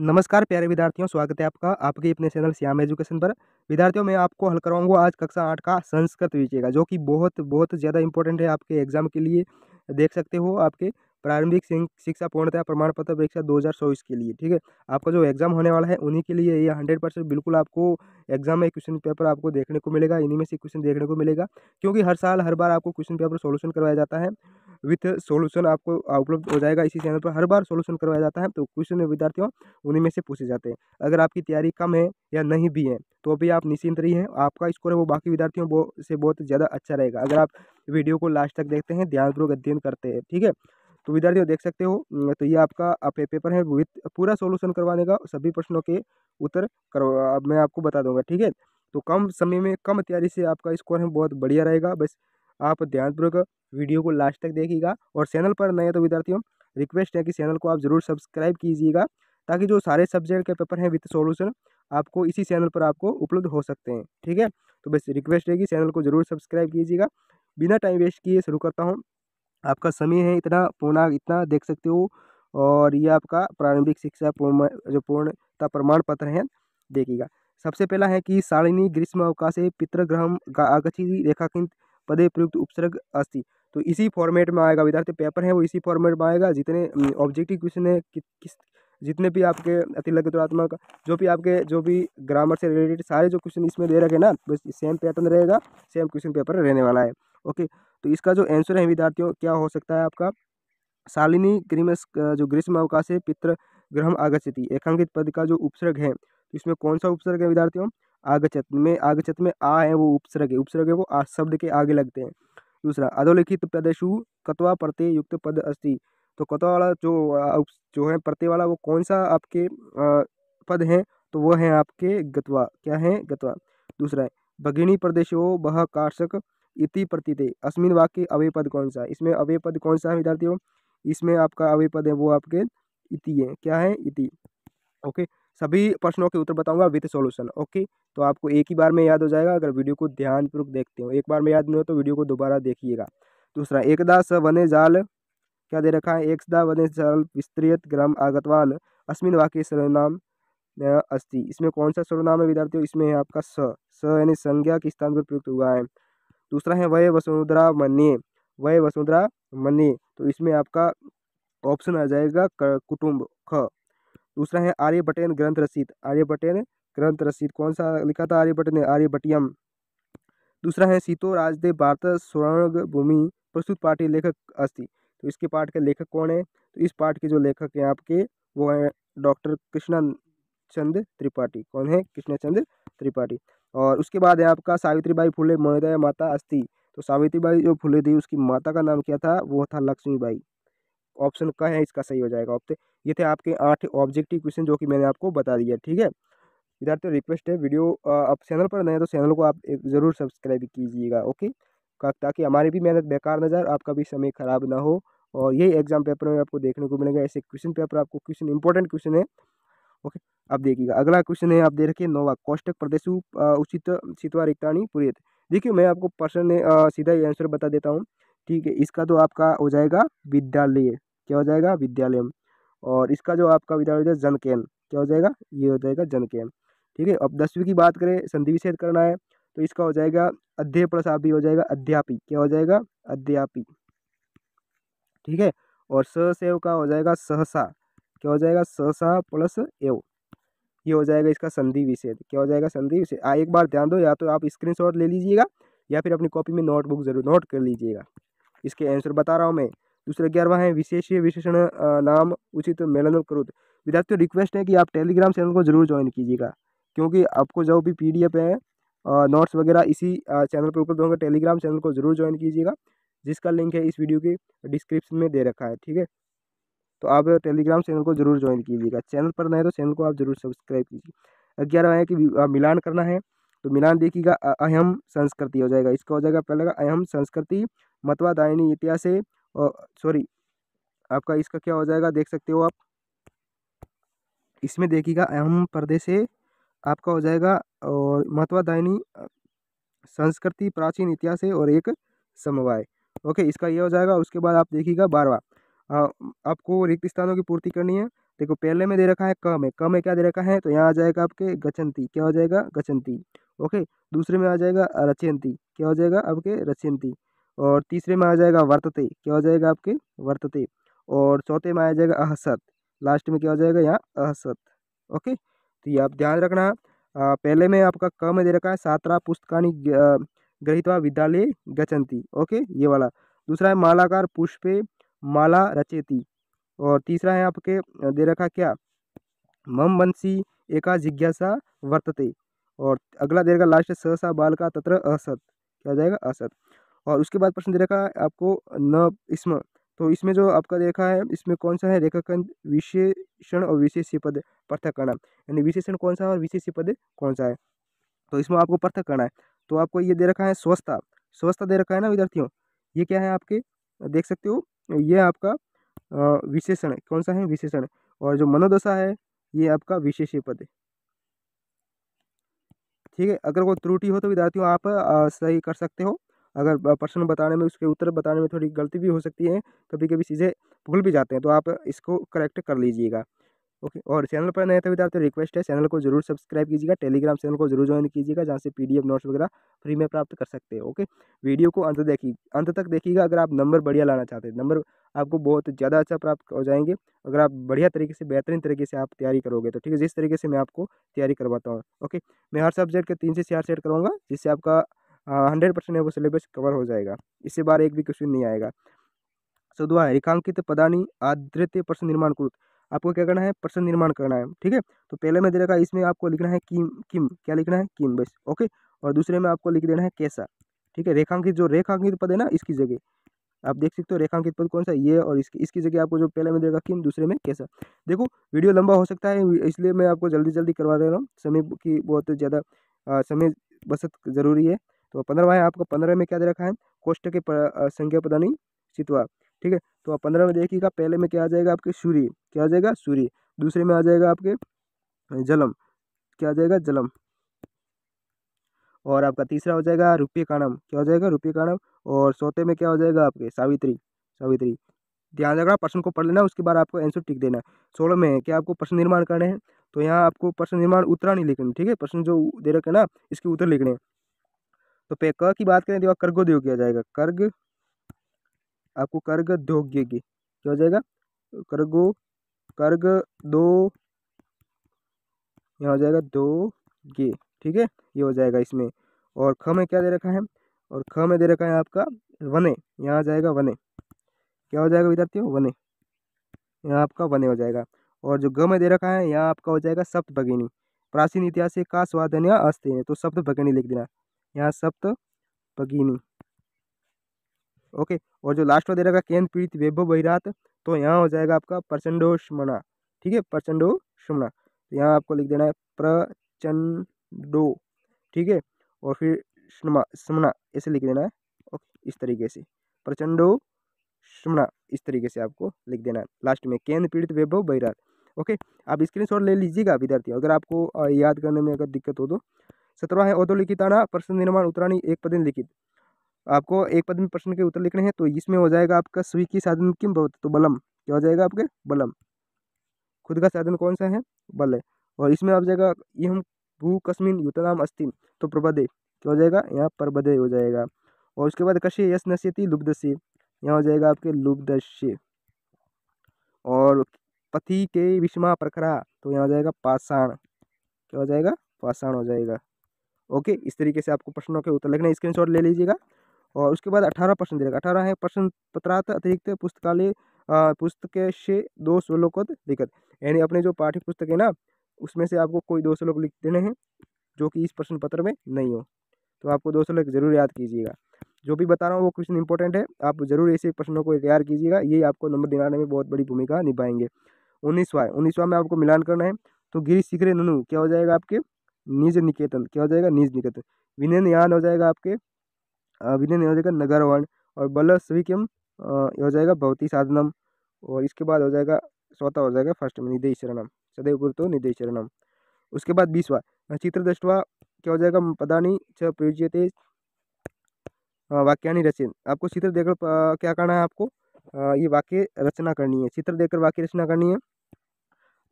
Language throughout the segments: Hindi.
नमस्कार प्यारे विद्यार्थियों स्वागत है आपका आपके अपने चैनल श्याम एजुकेशन पर विद्यार्थियों मैं आपको हल कराऊंगा आज कक्षा आठ का संस्कृत विषय का जो कि बहुत बहुत ज़्यादा इंपॉर्टेंट है आपके एग्जाम के लिए देख सकते हो आपके प्रारंभिक शिक्षा पूर्णतः प्रमाण पत्र परीक्षा दो हज़ार चौबीस के लिए ठीक है आपका जो एग्जाम होने वाला है उन्हीं के लिए ये हंड्रेड परसेंट बिल्कुल आपको एग्जाम में क्वेश्चन पेपर आपको देखने को मिलेगा इन्हीं में से क्वेश्चन देखने को मिलेगा क्योंकि हर साल हर बार आपको क्वेश्चन पेपर सोल्यूशन करवाया जाता है विथ सोल्यूशन आपको उपलब्ध हो जाएगा इसी चैनल पर हर बार सोल्यूशन करवाया जाता है तो क्वेश्चन विद्यार्थियों उन्हीं में से पूछे जाते हैं अगर आपकी तैयारी कम है या नहीं भी है तो भी आप निश्चिंत रही हैं आपका स्कोर है वो बाकी विद्यार्थियों से बहुत ज़्यादा अच्छा रहेगा अगर आप वीडियो को लास्ट तक देखते हैं ध्यानपूर्वक अध्ययन करते हैं ठीक है तो विद्यार्थियों देख सकते हो तो ये आपका आप पेपर है विथ पूरा सोल्यूशन करवाने का सभी प्रश्नों के उत्तर करवा मैं आपको बता दूंगा ठीक है तो कम समय में कम तैयारी से आपका स्कोर है बहुत बढ़िया रहेगा बस आप ध्यानपूर्वक वीडियो को लास्ट तक देखिएगा और चैनल पर नए तो विद्यार्थियों रिक्वेस्ट है कि चैनल को आप ज़रूर सब्सक्राइब कीजिएगा ताकि जो सारे सब्जेक्ट के पेपर हैं विथ सॉल्यूशन आपको इसी चैनल पर आपको उपलब्ध हो सकते हैं ठीक है तो बस रिक्वेस्ट है कि चैनल को ज़रूर सब्सक्राइब कीजिएगा बिना टाइम वेस्ट किए शुरू करता हूँ आपका समय है इतना पूर्णा इतना देख सकते हो और ये आपका प्रारंभिक शिक्षा पूर्ण जो पूर्णता प्रमाण पत्र है देखिएगा सबसे पहला है कि शालिनी ग्रीष्म अवकाशे पितृग्रह आगछी रेखाखिंत पदे प्रयुक्त उपसर्ग अस्थि तो इसी फॉर्मेट में आएगा विद्यार्थी पेपर है वो इसी फॉर्मेट में आएगा जितने ऑब्जेक्टिव क्वेश्चन है कि, किस जितने भी आपके अति लगतुरात्मक जो भी आपके जो भी ग्रामर से रिलेटेड सारे जो क्वेश्चन इसमें दे रखे ना बस सेम पैटर्न रहेगा सेम क्वेश्चन पेपर रहने वाला है ओके तो इसका जो आंसर है विद्यार्थियों क्या हो सकता है आपका शालिनी ग्रीमस जो ग्रीष्म अवकाश है पित्र ग्रहम आगच्छति एकांकित पद का जो उपसर्ग है तो इसमें कौन सा उपसर्ग है विद्यार्थियों आगचत में आगचत में आ है वो उपसर्ग है उपसर्ग है वो आ शब्द के आगे लगते हैं दूसरा अधोलिखित पदेशु कत्वा प्रत्यय युक्त पद अस्ति तो कत्वा वाला जो जो है प्रत्यय वाला वो कौन सा आपके पद हैं तो वह हैं आपके गत्वा क्या है गत्वा दूसरा है भगिनी प्रदेशो बह काशक इति प्रतीत अस्मिन वाक्य अवय पद कौन सा इसमें अवय पद कौन सा है विद्यार्थियों इसमें आपका अवय पद है वो आपके इति है क्या है इति ओके सभी प्रश्नों के उत्तर बताऊंगा विथ सॉल्यूशन ओके तो आपको एक ही बार में याद हो जाएगा अगर वीडियो को ध्यानपूर्वक देखते हो एक बार में याद नहीं हो तो वीडियो को दोबारा देखिएगा दूसरा एकदा स वने जाल क्या दे रखा है एक सदा वने जाल विस्तृत ग्राम आगतवान अस्मिन वाक्य सर्वनाम अस्थि इसमें कौन सा सर्वनाम है विद्यार्थियों इसमें है आपका स स यानी संज्ञा के स्थान पर प्रयुक्त हुआ है दूसरा है वह वसुंधरा मन्य वह वसुंधरा मन्य तो इसमें आपका ऑप्शन आ जाएगा कुटुंब ख दूसरा है आर्यभटेन ग्रंथ रसीद आर्यभटेन ग्रंथ रसीद कौन सा लिखा था आर्यभट्ट ने आर्यभटियम दूसरा है सीतो राजदेव भारत स्वर्ण भूमि प्रस्तुत पाठी लेखक अस्थि तो इसके पाठ के लेखक कौन है तो इस पाठ के जो लेखक हैं आपके वो हैं डॉक्टर कृष्णा चंद त्रिपाठी कौन है कृष्णा चंद त्रिपाठी और उसके बाद है आपका सावित्रीबाई फुले महोदय माता अस्थि तो सावित्रीबाई जो फुले थी उसकी माता का नाम क्या था वो था लक्ष्मीबाई ऑप्शन का है इसका सही हो जाएगा ऑप्शन ये थे आपके आठ ऑब्जेक्टिव क्वेश्चन जो कि मैंने आपको बता दिया ठीक है इधर तो रिक्वेस्ट है वीडियो आप चैनल पर नए तो चैनल को आप ज़रूर सब्सक्राइब कीजिएगा ओके ताकि हमारी भी मेहनत बेकार नज़र आपका भी समय ख़राब ना हो और यही एग्जाम पेपर में आपको देखने को मिलेगा ऐसे क्वेश्चन पेपर आपको क्वेश्चन इंपॉर्टेंट क्वेश्चन है ओके आप देखिएगा अगला क्वेश्चन है आप दे रखिए नोवा कौष्टक प्रदेश उचित सितवा रिक्तानी पूरी देखिए मैं आपको पर्सन सीधा ही आंसर बता देता हूँ ठीक है इसका तो आपका हो जाएगा विद्यालय क्या हो जाएगा विद्यालय और इसका जो आपका विद्यालय हो जाएगा जनकेन क्या हो जाएगा ये हो जाएगा जनकेन ठीक है अब दसवीं की बात करें संधि विषेद करना है तो इसका हो जाएगा अध्यय भी हो जाएगा अध्यापी क्या हो जाएगा अध्यापी ठीक है और सहसेव का हो जाएगा सहसा क्या हो जाएगा सहसा प्लस एव ये हो जाएगा इसका संधि विषेद क्या हो जाएगा संधि विषेद आ एक बार ध्यान दो या तो आप स्क्रीनशॉट ले लीजिएगा या फिर अपनी कॉपी में नोटबुक जरूर नोट कर लीजिएगा इसके आंसर बता रहा हूँ मैं दूसरा ग्यारहवा है विशेष विशेषण नाम उचित मेलन क्रोध विद्यार्थियों रिक्वेस्ट है कि आप टेलीग्राम चैनल को जरूर ज्वाइन कीजिएगा क्योंकि आपको जो भी पी है नोट्स वगैरह इसी चैनल पर उपलब्ध होंगे टेलीग्राम चैनल को जरूर ज्वाइन कीजिएगा जिसका लिंक है इस वीडियो के डिस्क्रिप्शन में दे रखा है ठीक है तो आप टेलीग्राम चैनल को जरूर ज्वाइन कीजिएगा चैनल पर नए तो चैनल को आप जरूर सब्सक्राइब कीजिए ग्यारह है कि मिलान करना है तो मिलान देखिएगा अहम संस्कृति हो जाएगा इसका हो जाएगा पहला अहम संस्कृति मतवादायनी इतिहास सॉरी आपका इसका क्या हो जाएगा देख सकते हो आप इसमें देखिएगा अहम पर्दे से आपका हो जाएगा और महत्वादायनी संस्कृति प्राचीन इतिहास है और एक समवाय ओके इसका ये हो जाएगा उसके बाद आप देखिएगा बारवा आपको रिक्त स्थानों की पूर्ति करनी है देखो पहले में दे रखा है क में क में क्या दे रखा है तो यहाँ आ जाएगा आपके गचंती क्या हो जाएगा गचंती ओके दूसरे में आ जाएगा रचयंती क्या हो जाएगा आपके रचयंती और तीसरे में आ जाएगा वर्तते क्या हो जाएगा आपके वर्तते और चौथे में आ जाएगा अहसत लास्ट में क्या हो जाएगा यहाँ अहसत ओके तो ये आप ध्यान रखना आ, पहले में आपका क में दे रखा है सातरा पुस्तकानी गृहित विद्यालय गचंती ओके ये वाला दूसरा है मालाकार पुष्पे माला रचेती और तीसरा है आपके दे रखा क्या मम वंशी एका जिज्ञासा वर्तते और अगला रखा लास्ट सहसा बाल का तत्र असत क्या हो जाएगा असत और उसके बाद प्रश्न दे रखा है आपको न इसम तो इसमें जो आपका देखा है इसमें कौन सा है रेखाखंड विशेषण और विशेष पद पृथक करना यानी विशेषण कौन सा है और विशेष पद कौन सा है तो इसमें आपको पृथक करना है तो आपको ये दे रखा है स्वस्थता स्वस्थता दे रखा है ना विद्यार्थियों ये क्या है आपके देख सकते हो ये आपका विशेषण कौन सा है विशेषण और जो मनोदशा है ये आपका विशेष पद ठीक है अगर कोई त्रुटि हो तो विद्यार्थियों आप सही कर सकते हो अगर प्रश्न बताने में उसके उत्तर बताने में थोड़ी गलती भी हो सकती है कभी कभी चीज़ें भूल भी जाते हैं तो आप इसको करेक्ट कर लीजिएगा ओके और चैनल पर नए थे विद्यार्थी तो रिक्वेस्ट है चैनल को जरूर सब्सक्राइब कीजिएगा टेलीग्राम चैनल को जरूर ज्वाइन कीजिएगा जहाँ से पी नोट्स वगैरह फ्री में प्राप्त कर सकते हैं ओके वीडियो को अंत देखिए अंत तक देखिएगा अगर आप नंबर बढ़िया लाना चाहते हैं नंबर आपको बहुत ज़्यादा अच्छा प्राप्त हो जाएंगे अगर आप बढ़िया तरीके से बेहतरीन तरीके से आप तैयारी करोगे तो ठीक है जिस तरीके से मैं आपको तैयारी करवाता हूँ ओके मैं हर सब्जेक्ट के तीन से चार सेट करूँगा जिससे आपका हंड्रेड परसेंट वो सिलेबस कवर हो जाएगा इससे बार एक भी क्वेश्चन नहीं आएगा सदुआ है रेखांकित पदानी आद्रित प्रश्न निर्माण कुरुत आपको क्या करना है प्रश्न निर्माण करना है ठीक है तो पहले में दे रखा इसमें आपको लिखना है किम किम क्या लिखना है किम बस ओके और दूसरे में आपको लिख देना है कैसा ठीक है रेखांकित जो रेखांकित पद है ना इसकी जगह आप देख सकते हो रेखांकित पद कौन सा ये और इसकी इसकी जगह आपको जो पहले में देगा किम दूसरे में कैसा देखो वीडियो लंबा हो सकता है इसलिए मैं आपको जल्दी जल्दी करवा रहा हूँ समय की बहुत ज़्यादा समय बचत ज़रूरी है तो पंद्रह है आपको पंद्रह में क्या दे रखा है कोष्ट के संख्या पता नहीं ठीक है तो आप पंद्रह में देखिएगा पहले में क्या आ जाएगा आपके सूर्य क्या आ जाएगा सूर्य दूसरे में आ जाएगा आपके जलम क्या आ जाएगा जलम और आपका तीसरा हो जाएगा रुपये का नाम क्या हो जाएगा रुपये का नाम और चौथे में क्या हो जाएगा आपके सावित्री सावित्री ध्यान रखना प्रश्न को पढ़ लेना उसके बाद आपको आंसर टिक देना है सोलह में है आपको प्रश्न निर्माण करने हैं तो यहाँ आपको प्रश्न निर्माण उत्तरा नहीं लिखने ठीक है प्रश्न जो दे रखे ना इसके उत्तर लिखने हैं तो पे क की बात करें तो कर्गोद्योग किया जाएगा कर्ग आपको कर्ग द्योग्योगी क्या हो जाएगा कर्गो कर्ग दो यहाँ हो जाएगा दो गे ठीक है ये हो जाएगा इसमें और ख में क्या दे रखा है और ख में दे रखा है आपका वने यहाँ आ जाएगा वने क्या हो जाएगा विद्यार्थियों वने यहाँ आपका वने हो जाएगा और जो ग में दे रखा है यहाँ आपका हो जाएगा सप्त भगिनी प्राचीन इतिहास से का स्वादन्य अस्ते तो सप्त भगिनी लिख देना यहाँ सप्त तो पगिनी ओके और जो लास्ट में दे रहेगा केंद्र पीड़ित वैभव बहिरात तो यहाँ हो जाएगा आपका प्रचंडो श्मणा ठीक है प्रचंडो श्मणा तो यहाँ आपको लिख देना है प्रचंडो ठीक है और फिर श्रमा ऐसे लिख देना है ओके इस तरीके से प्रचंडो श्मणा इस तरीके से आपको लिख देना है लास्ट में केंद्र पीड़ित वैभव बहिरात ओके आप स्क्रीन ले लीजिएगा विद्यार्थी अगर आपको याद करने में अगर दिक्कत हो तो सत्रवा है आना प्रश्न निर्माण उत्तराणी एक पद लिखित आपको एक पद में प्रश्न के उत्तर लिखने हैं तो इसमें हो जाएगा आपका स्वी की साधन किम बहुत तो बलम क्या हो जाएगा आपके बलम खुद का साधन कौन सा है बल है और इसमें आप जाएगा ये हम भू कश्मीन युतनाम अस्तिम तो प्रबदे क्या हो जाएगा यहाँ प्रबदे हो जाएगा और उसके बाद कश्य यश नश्यति लुब्धसी यहाँ हो जाएगा आपके लुब्धश्य और पथि के विषमा प्रखरा तो यहाँ हो जाएगा पाषाण क्या हो जाएगा पाषाण हो जाएगा ओके इस तरीके से आपको प्रश्नों के उत्तर लिखना स्क्रीन ले लीजिएगा और उसके बाद अठारह प्रश्न देगा अठारह है प्रश्न पत्रार्थ अतिरिक्त पुस्तकालय पुस्तक से दो श्लोक दिक्कत यानी अपने जो पाठ्य पुस्तक है ना उसमें से आपको कोई दो श्लोक लिख देने हैं जो कि इस प्रश्न पत्र में नहीं हो तो आपको दो श्लोक जरूर याद कीजिएगा जो भी बता रहा हूँ वो क्वेश्चन इंपॉर्टेंट है आप जरूर ऐसे प्रश्नों को तैयार कीजिएगा ये आपको नंबर दिलाने में बहुत बड़ी भूमिका निभाएंगे उन्नीसवा उन्नीसवा में आपको मिलान करना है तो गिरी सिकरे ननु क्या हो जाएगा आपके निज निकेतन क्या हो जाएगा निज निकेतन विनयन यहाँ हो जाएगा आपके विनयन हो जाएगा नगर वर्ण और बल स्वीकम हो जाएगा भौतिक साधनम और इसके बाद हो जाएगा चौथा हो जाएगा फर्स्ट में निदेश शरणम सदैव तो निदेश शरणम उसके बाद बीसवा चित्र दृष्टवा क्या हो जाएगा पदानी च प्रयुज्यते वाक्यानी रचन आपको चित्र देखकर क्या करना है आपको ये वाक्य रचना करनी है चित्र देखकर वाक्य रचना करनी है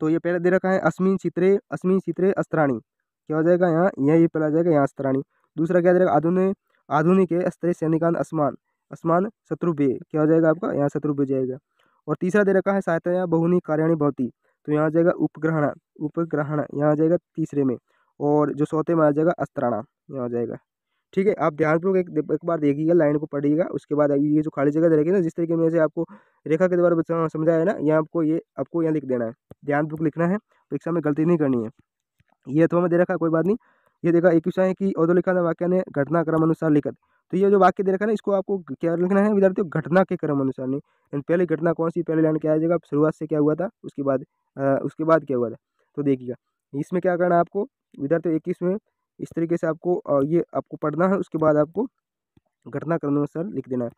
तो ये पहले दे रखा है अस्मिन चित्रे अस्मिन चित्रे अस्त्राणी क्या हो जाएगा यहाँ यहाँ ये पहला जाएगा यहाँ स्तराणी दूसरा क्या जाएगा आधुनिक आधुनिक है स्त्री आसमान असमान शत्रु बे क्या हो जाएगा आपका यहाँ शत्रु बे जाएगा और तीसरा दे रखा है सहायता बहुनी कार्याणी भवती तो यहाँ आ जाएगा उपग्रहण उपग्रहण यहाँ आ जाएगा तीसरे में और जो सौते में आ जाएगा अस्त्राणा यहाँ आ जाएगा ठीक है आप ध्यानपूर्वक एक एक बार देखिएगा लाइन को पढ़िएगा उसके बाद ये जो खाली जगह रहेगी ना जिस तरीके में से आपको रेखा के द्वारा समझाया है ना यहाँ आपको ये आपको यहाँ लिख देना है ध्यानपूर्वक लिखना है परीक्षा में गलती नहीं करनी है ये अथवा तो में दे रखा है कोई बात नहीं ये देखा एक विषय है कि अधोलिखा वाक्य ने घटनाक्रम अनुसार लिखा तो ये जो वाक्य दे रखा है इसको आपको क्या लिखना है विद्यार्थियों घटना के क्रम अनुसार नहीं पहले घटना कौन सी पहले लाइन क्या आ जाएगा शुरुआत से क्या हुआ था उसके बाद उसके बाद क्या हुआ था तो देखिएगा इसमें क्या करना है आपको विद्यार्थियों इक्कीस में इस तरीके से आपको ये आपको पढ़ना है उसके बाद आपको क्रम अनुसार लिख देना है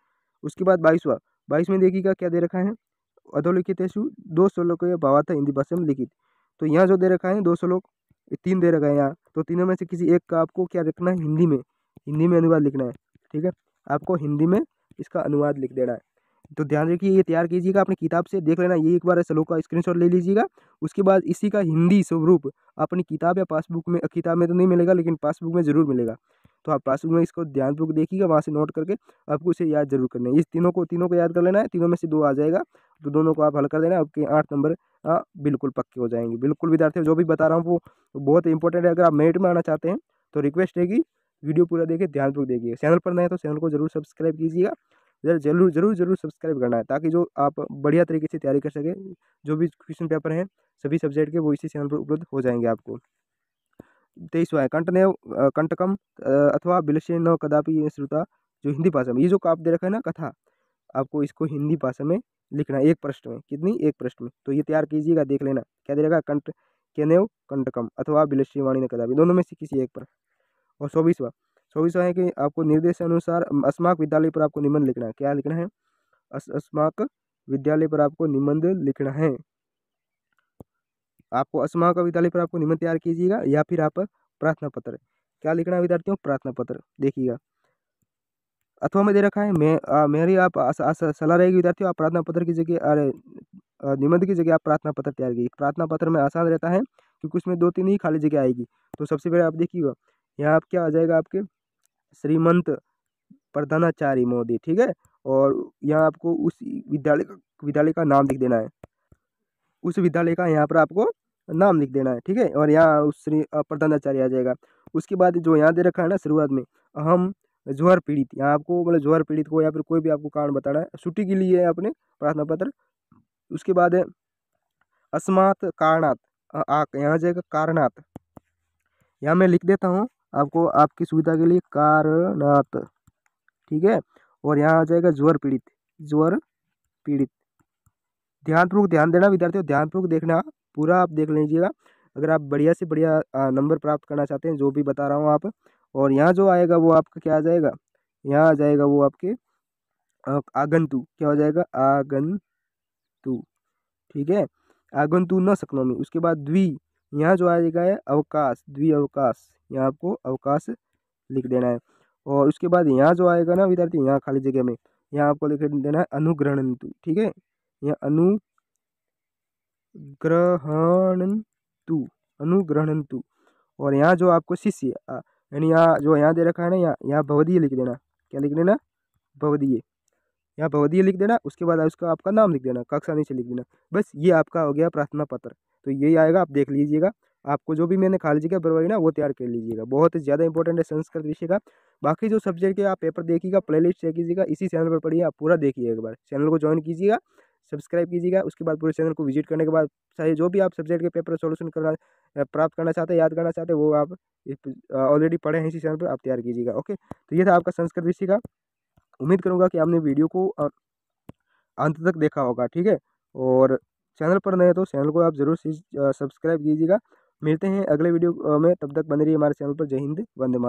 उसके बाद बाईसवा बाईस में देखिएगा क्या दे रखा है अधोलिखित है दो श्लोक भावा था हिंदी भाषा में लिखित तो यहाँ जो दे रखा है दो श्लोक तीन दे रखा है यहाँ तो तीनों में से किसी एक का आपको क्या लिखना है हिंदी में हिंदी में अनुवाद लिखना है ठीक है आपको हिंदी में इसका अनुवाद लिख देना है तो ध्यान रखिए ये तैयार कीजिएगा अपनी किताब से देख लेना ये एक बार श्लोक का स्क्रीनशॉट ले लीजिएगा उसके बाद इसी का हिंदी स्वरूप अपनी किताब या पासबुक में किताब में तो नहीं मिलेगा लेकिन पासबुक में ज़रूर मिलेगा तो आप क्लासरूम में इसको ध्यानपूर्वक देखिएगा वहाँ से नोट करके आपको इसे याद जरूर करना है इस तीनों को तीनों को याद कर लेना है तीनों में से दो आ जाएगा तो दोनों को आप हल कर देना आपके आठ नंबर बिल्कुल पक्के हो जाएंगे बिल्कुल विद्यार्थी जो भी बता रहा हूँ वो बहुत इंपॉर्टेंट है अगर आप मेरिट में आना चाहते हैं तो रिक्वेस्ट है कि वीडियो पूरा देखिए ध्यानपूर्वक देखिए चैनल पर नए तो चैनल को जरूर सब्सक्राइब कीजिएगा जरूर जरूर जरूर जरूर सब्सक्राइब करना है ताकि जो आप बढ़िया तरीके से तैयारी कर सके जो भी क्वेश्चन पेपर हैं सभी सब्जेक्ट के वो इसी चैनल पर उपलब्ध हो जाएंगे आपको तेईसवा है कंटने कंटकम अथवा बिलस्य कदापि श्रुता जो हिंदी भाषा में ये जो काव्य दे रखा है ना कथा आपको इसको हिंदी भाषा में लिखना है एक प्रश्न में कितनी एक प्रश्न में तो ये तैयार कीजिएगा देख लेना क्या दे रहेगा कंट केनेव कंटकम अथवा बिलस्य वाणी न कदापि दोनों में से किसी एक पर और चौबीसवा चौबीसवा है कि आपको निर्देश अनुसार अस्माक विद्यालय पर आपको निबंध लिखना है क्या लिखना है अस्माक विद्यालय पर आपको निबंध लिखना है आपको असमा का विद्यालय पर आपको निमंत्रण तैयार कीजिएगा या फिर आप प्रार्थना पत्र क्या लिखना विद्यार्थियों प्रार्थना पत्र देखिएगा अथवा में दे रखा है मैं मेरी आप सलाह रहेगी विद्यार्थियों आप प्रार्थना पत्र की जगह अरे निबंध की जगह आप प्रार्थना पत्र तैयार कीजिए प्रार्थना पत्र में आसान रहता है क्योंकि उसमें दो तीन ही खाली जगह आएगी तो सबसे पहले आप देखिएगा यहाँ आप क्या आ जाएगा आपके श्रीमंत प्रधानाचार्य मोदी ठीक है और यहाँ आपको उस विद्यालय विद्यालय का नाम लिख देना है उस विद्यालय का यहाँ पर आपको नाम लिख देना है ठीक है और यहाँ उस श्री प्रधानाचार्य आ जाएगा उसके बाद जो यहाँ दे रखा है ना शुरुआत में हम ज्वर पीड़ित यहाँ आपको मतलब जोहर पीड़ित को या फिर कोई भी आपको कारण बताना है छुट्टी के लिए आपने प्रार्थना पत्र उसके बाद है अस्मात कारणात आक यहाँ जाएगा कारणात यहाँ मैं लिख देता हूँ आपको आपकी सुविधा के लिए कारणात ठीक है और यहाँ आ जाएगा ज्वर पीड़ित ज्वर पीड़ित ध्यानपूर्वक ध्यान देना विद्यार्थियों ध्यानपूर्वक देखना पूरा आप देख लीजिएगा अगर आप बढ़िया से बढ़िया नंबर प्राप्त करना चाहते हैं जो भी बता रहा हूँ आप और यहाँ जो आएगा वो आपका क्या आ जाएगा यहाँ आ जाएगा वो आपके आगंतु क्या हो जाएगा आगंतु ठीक है आगंतु न सकनोमी उसके बाद द्वि यहाँ जो आएगा है अवकाश द्वि अवकाश यहाँ आपको अवकाश लिख देना है और उसके बाद यहाँ जो आएगा ना विद्यार्थी यहाँ खाली जगह में यहाँ आपको लिख देना है अनुग्रहणंतु ठीक है या अनुग्रहणंतु अनुग्रहणंतु और यहाँ जो आपको शिष्य यानी यहाँ जो यहाँ दे रखा है ना यहाँ यहाँ भवदीय लिख देना क्या लिख देना भवदीय यहाँ भवदीय लिख देना उसके बाद उसका आपका नाम लिख देना कक्षा नीचे लिख देना बस ये आपका हो गया प्रार्थना पत्र तो यही आएगा आप देख लीजिएगा आपको जो भी मैंने खाली जगह बरवाई ना वो तैयार कर लीजिएगा बहुत ज़्यादा इंपॉर्टेंट है संस्कृत विषय का बाकी जो सब्जेक्ट के आप पेपर देखिएगा प्लेलिस्ट चेक कीजिएगा इसी चैनल पर पढ़िए आप पूरा देखिए एक बार चैनल को ज्वाइन कीजिएगा सब्सक्राइब कीजिएगा उसके बाद पूरे चैनल को विजिट करने के बाद चाहे जो भी आप सब्जेक्ट के पेपर सोल्यूशन करना प्राप्त करना चाहते हैं याद करना चाहते हैं वो आप ऑलरेडी पढ़े हैं इसी चैनल पर आप तैयार कीजिएगा ओके तो ये था आपका संस्कृत विषय का उम्मीद करूँगा कि आपने वीडियो को अंत तक देखा होगा ठीक है और चैनल पर नए तो चैनल को आप जरूर सब्सक्राइब कीजिएगा मिलते हैं अगले वीडियो में तब तक बने रहिए हमारे चैनल पर जय हिंद वंदे